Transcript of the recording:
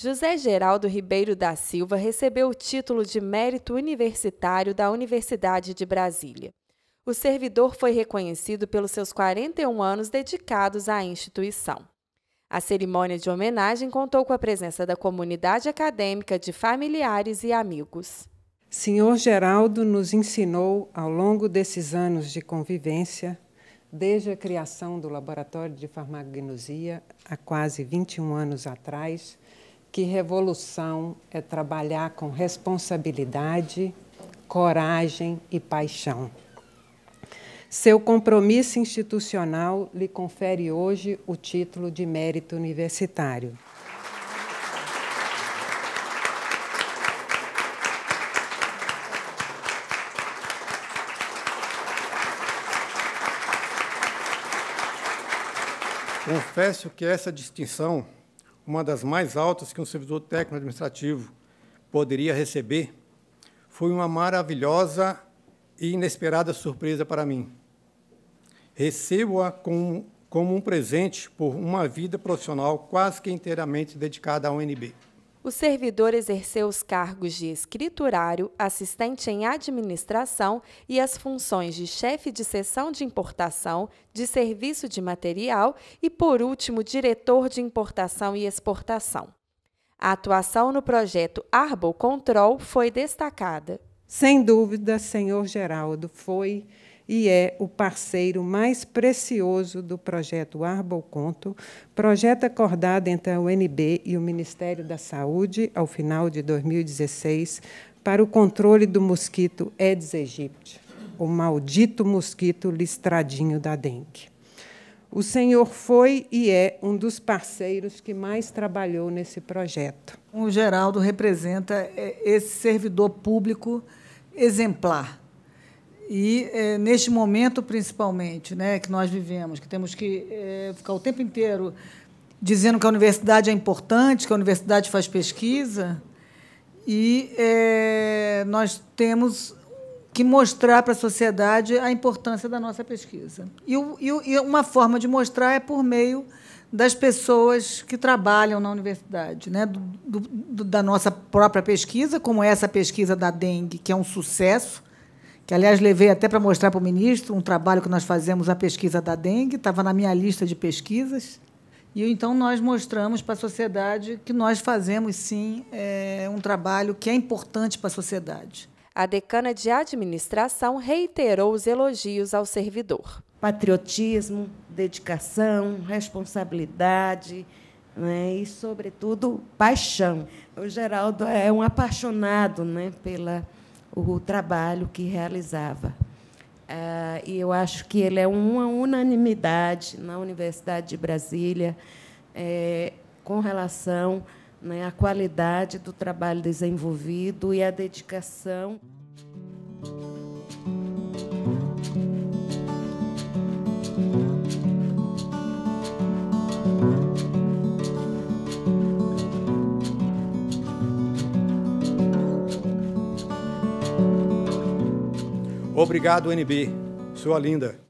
José Geraldo Ribeiro da Silva recebeu o título de Mérito Universitário da Universidade de Brasília. O servidor foi reconhecido pelos seus 41 anos dedicados à instituição. A cerimônia de homenagem contou com a presença da comunidade acadêmica, de familiares e amigos. Senhor Geraldo nos ensinou, ao longo desses anos de convivência, desde a criação do Laboratório de Farmacognosia, há quase 21 anos atrás, que revolução é trabalhar com responsabilidade, coragem e paixão. Seu compromisso institucional lhe confere hoje o título de mérito universitário. Confesso que essa distinção uma das mais altas que um servidor técnico administrativo poderia receber, foi uma maravilhosa e inesperada surpresa para mim. Recebo-a como, como um presente por uma vida profissional quase que inteiramente dedicada à UNB. O servidor exerceu os cargos de escriturário, assistente em administração e as funções de chefe de seção de importação, de serviço de material e, por último, diretor de importação e exportação. A atuação no projeto Arbol Control foi destacada. Sem dúvida, senhor Geraldo, foi e é o parceiro mais precioso do projeto Arbolconto, projeto acordado entre a UNB e o Ministério da Saúde ao final de 2016 para o controle do mosquito Aedes aegypti, o maldito mosquito listradinho da dengue. O senhor foi e é um dos parceiros que mais trabalhou nesse projeto. O Geraldo representa é, esse servidor público exemplar e é, neste momento, principalmente, né, que nós vivemos, que temos que é, ficar o tempo inteiro dizendo que a universidade é importante, que a universidade faz pesquisa, e é, nós temos que mostrar para a sociedade a importância da nossa pesquisa. E, e, e uma forma de mostrar é por meio das pessoas que trabalham na universidade, né? Do, do, da nossa própria pesquisa, como essa pesquisa da dengue, que é um sucesso, que, aliás, levei até para mostrar para o ministro um trabalho que nós fazemos, a pesquisa da dengue, estava na minha lista de pesquisas. E então nós mostramos para a sociedade que nós fazemos sim é, um trabalho que é importante para a sociedade. A decana de administração reiterou os elogios ao servidor. Patriotismo, dedicação, responsabilidade né, e, sobretudo, paixão. O Geraldo é um apaixonado né, pela o trabalho que realizava. Ah, e eu acho que ele é uma unanimidade na Universidade de Brasília eh, com relação né, à qualidade do trabalho desenvolvido e à dedicação. Obrigado, NB. Sua linda.